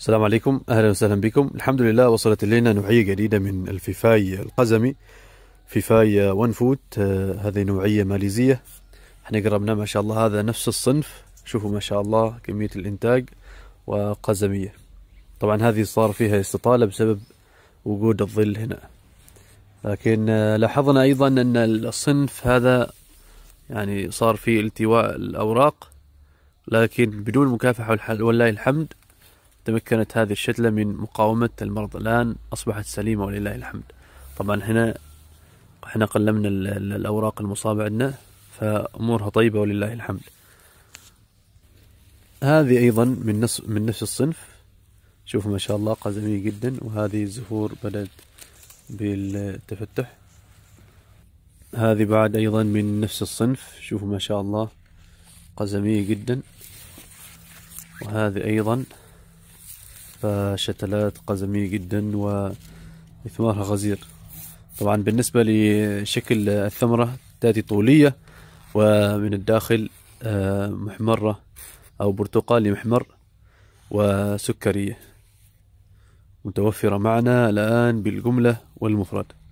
السلام عليكم اهلا وسهلا بكم الحمد لله وصلت الينا نوعيه جديده من الفيفاي القزمي فيفاي ون فوت آه، هذه نوعيه ماليزيه احنا قربناه ما شاء الله هذا نفس الصنف شوفوا ما شاء الله كميه الانتاج وقزميه طبعا هذه صار فيها استطاله بسبب وجود الظل هنا لكن آه، لاحظنا ايضا ان الصنف هذا يعني صار فيه التواء الاوراق لكن بدون مكافحه ولله الحمد تمكنت هذه الشتلة من مقاومة المرض الآن أصبحت سليمة ولله الحمد طبعا هنا احنا قلمنا الأوراق المصابة عندنا فأمورها طيبة ولله الحمد هذه أيضا من نفس من نفس الصنف شوفوا ما شاء الله قزمية جدا وهذه الزهور بدأت بالتفتح هذه بعد أيضا من نفس الصنف شوفوا ما شاء الله قزمية جدا وهذه أيضا فشتلات قزمية جدا وثمارها غزير طبعا بالنسبة لشكل الثمرة تأتي طولية ومن الداخل آه، محمرة أو برتقالي محمر وسكرية متوفرة معنا الآن بالجملة والمفرد